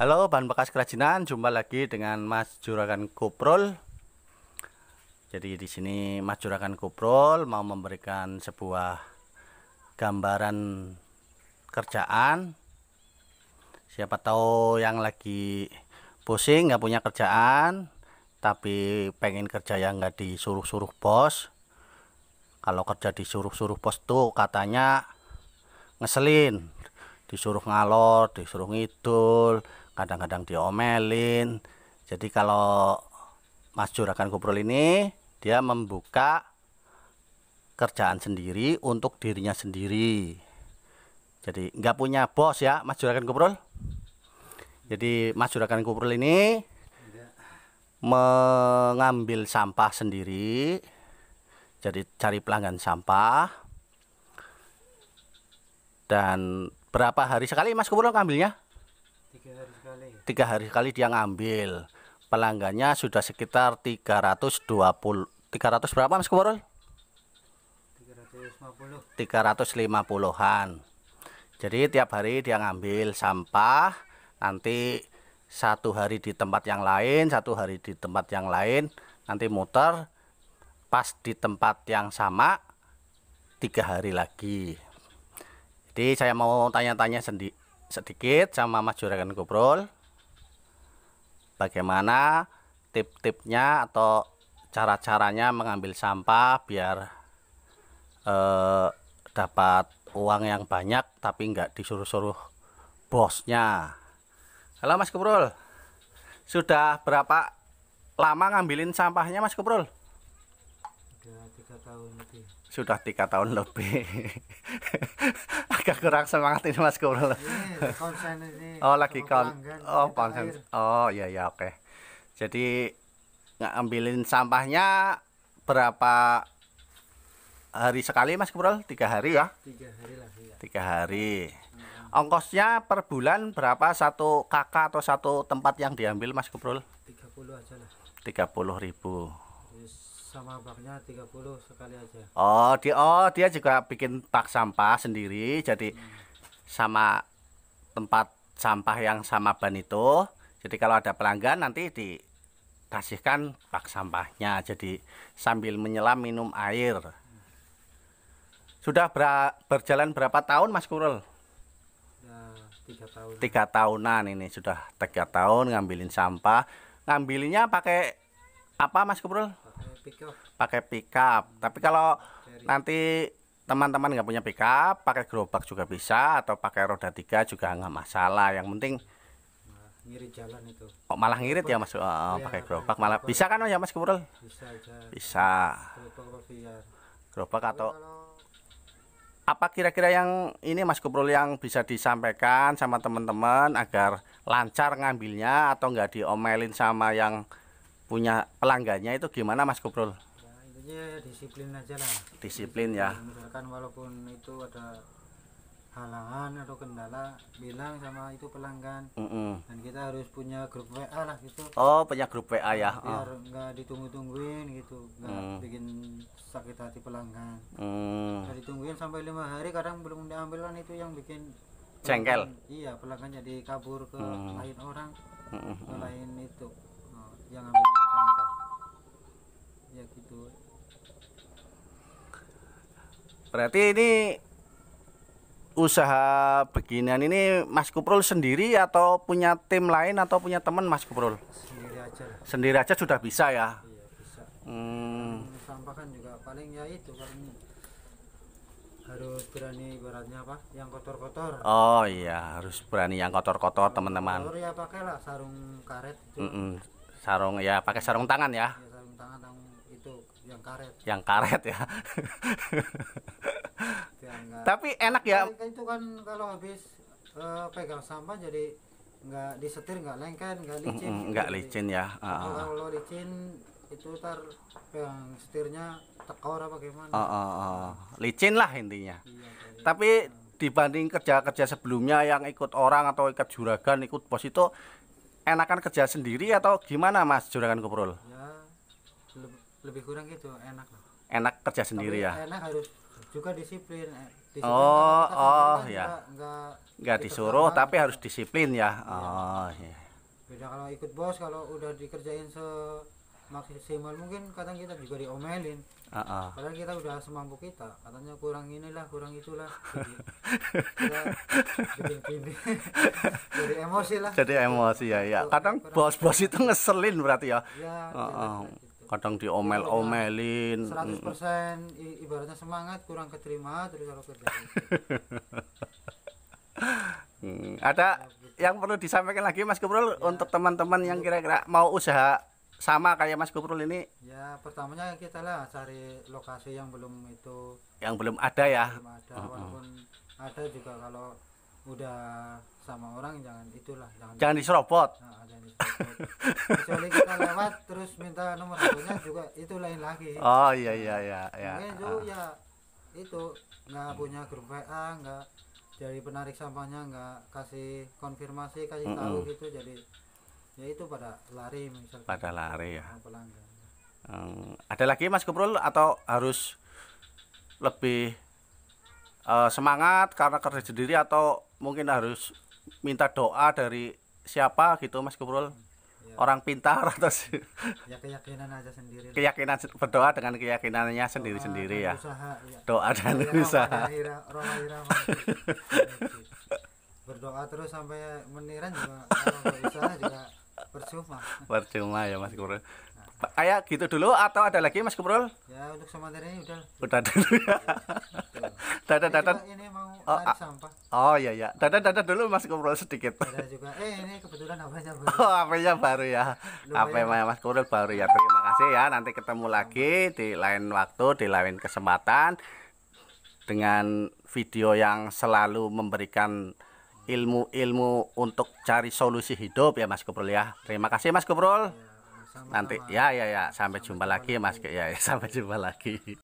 Halo bahan bekas kerajinan, jumpa lagi dengan Mas Juragan Koprol. Jadi di sini Mas Juragan Koprol mau memberikan sebuah gambaran kerjaan. Siapa tahu yang lagi pusing nggak punya kerjaan, tapi pengen kerja yang nggak disuruh-suruh bos. Kalau kerja disuruh-suruh bos tuh katanya ngeselin disuruh ngalor disuruh ngidul kadang-kadang diomelin jadi kalau Mas Juragan Kuprol ini dia membuka kerjaan sendiri untuk dirinya sendiri jadi nggak punya bos ya Mas Juragan Kuprol jadi Mas Juragan Kuprol ini mengambil sampah sendiri jadi cari pelanggan sampah dan berapa hari sekali Mas Kumpulo ngambilnya? Tiga hari sekali. Tiga hari sekali dia ngambil. Pelanggannya sudah sekitar 320 300 berapa Mas Kumpulo? 350. 350-an. Jadi tiap hari dia ngambil sampah, nanti satu hari di tempat yang lain, satu hari di tempat yang lain, nanti muter pas di tempat yang sama tiga hari lagi jadi saya mau tanya-tanya sedi sedikit sama Mas Juragan Gobrol bagaimana tip-tipnya atau cara-caranya mengambil sampah biar eh, dapat uang yang banyak tapi nggak disuruh-suruh bosnya halo Mas Gobrol sudah berapa lama ngambilin sampahnya Mas Kuprol? Sudah tiga tahun lebih sudah tiga tahun lebih agak kurang semangat ini mas Kurul ini oh lagi kon oh konsen oh iya iya oke okay. jadi ngambilin sampahnya berapa hari sekali mas Kurul tiga hari ya tiga hari lah ya. tiga hari hmm. ongkosnya per bulan berapa satu kakak atau satu tempat yang diambil mas Kurul 30 aja lah 30 ribu sama baknya 30 sekali aja. Oh, dia oh dia juga bikin bak sampah sendiri jadi hmm. sama tempat sampah yang sama ban itu. Jadi kalau ada pelanggan nanti dikasihkan bak sampahnya. Jadi sambil menyelam minum air. Sudah ber, berjalan berapa tahun Mas Kurul? Ya, tiga tahun. Tiga tahunan ini sudah tiga tahun ngambilin sampah. Ngambilinnya pakai apa Mas Kurul pakai pickup tapi kalau Dari. nanti teman-teman nggak punya pickup pakai gerobak juga bisa atau pakai roda tiga juga nggak masalah yang penting kok oh, malah ngirit ya mas oh, ya, pakai gerobak malah gerobak. bisa kan oh, ya mas Kemurul bisa aja. bisa gerobak, atau apa kira-kira yang ini Mas Kuprol yang bisa disampaikan sama teman-teman agar lancar ngambilnya atau nggak diomelin sama yang punya pelanggannya itu gimana Mas Kuprul? Ya, intinya disiplin aja lah. Disiplin ya. Misalkan walaupun itu ada halangan atau kendala bilang sama itu pelanggan mm -mm. dan kita harus punya grup WA lah gitu oh punya grup WA ya biar oh. nggak ditunggu-tungguin gitu nggak mm. bikin sakit hati pelanggan mm. ditungguin sampai lima hari kadang belum diambil kan itu yang bikin cengkel iya pelanggan jadi kabur ke mm. lain orang mm -mm. ke lain itu Berarti ini usaha beginian ini Mas Kuprul sendiri atau punya tim lain atau punya teman Mas Kuprul? Sendiri aja. Sendiri aja sudah bisa ya? Iya bisa. Hmm. Sampah kan juga paling ya itu paling harus berani ibaratnya apa? Yang kotor-kotor. Oh iya harus berani yang kotor-kotor teman-teman. Kotor ya pakailah sarung karet. Mm -mm. Sarung ya pakai sarung tangan ya. ya sarung tangan, tangan yang karet yang karet ya tapi enak ya itu kan kalau habis uh, pegang sampah jadi nggak disetir nggak lengket nggak licin mm, nggak gitu. licin ya uh. kalau ah, ah, ah. licin itu tar yang setirnya tekor apa gimana uh, uh, uh. licin lah intinya iya, jadi, tapi uh. dibanding kerja-kerja sebelumnya yang ikut orang atau ikut juragan ikut bos itu enakan kerja sendiri atau gimana mas juragan kuprul ya, lebih kurang gitu enak loh enak kerja sendiri Tapi ya enak harus juga disiplin, eh, disiplin oh kan oh ya enggak, enggak disuruh tapi harus disiplin ya, ya. oh iya beda kalau ikut bos kalau udah dikerjain se maksimal mungkin kadang kita juga diomelin uh -uh. kadang kita udah semampu kita katanya kurang inilah kurang itulah jadi, jadi, jadi emosi lah jadi emosi ya ya kadang bos-bos itu ngeselin berarti ya, ya uh -uh kadang iya, diomel-omelin 100% persen ibaratnya semangat kurang keterima terus kalau kerja hmm, ada yang perlu disampaikan lagi Mas Kuprul ya. untuk teman-teman yang kira-kira mau usaha sama kayak Mas Kuprul ini ya pertamanya kita lah cari lokasi yang belum itu yang belum ada ya belum ada, walaupun uh -huh. ada juga kalau udah sama orang jangan itulah jangan jangan diserobot. Nah, jangan diserobot. Kecuali kita lewat terus minta nomor teleponnya juga itu lain lagi. Oh iya iya iya. iya Mungkin itu ah. ya itu nggak hmm. punya grup WA nggak jadi penarik sampahnya nggak kasih konfirmasi kasih mm -mm. tahu hmm. gitu jadi ya itu pada lari misalnya. Pada lari ya. Pelanggan. Hmm, ada lagi Mas Kuprul atau harus lebih uh, semangat karena kerja sendiri atau mungkin harus minta doa dari siapa gitu Mas Kuprul? Ya. Orang pintar atau ya keyakinan aja sendiri. Keyakinan berdoa dengan keyakinannya sendiri-sendiri ya. ya. Doa dan ya, usaha. ira, berdoa terus sampai meniran juga usaha juga percuma. Percuma ya Mas Kuprul. Nah. Kayak gitu dulu atau ada lagi Mas Kuprul? Ya untuk sementara ini udah. Udah dulu ya. Data-data. Ini, ini oh, ah. sampah. Oh iya iya. Dadah dadah dulu Mas Kurul sedikit. Ada juga. Eh ini kebetulan HP-nya baru. Oh, HP-nya baru ya. HP Mas Kurul baru ya. Terima kasih ya. Nanti ketemu lagi di lain waktu, di lain kesempatan dengan video yang selalu memberikan ilmu-ilmu untuk cari solusi hidup ya Mas Kurul ya. Terima kasih Mas Kurul. Ya, Nanti ya ya ya sampai jumpa lagi Mas ya, ya sampai jumpa lagi.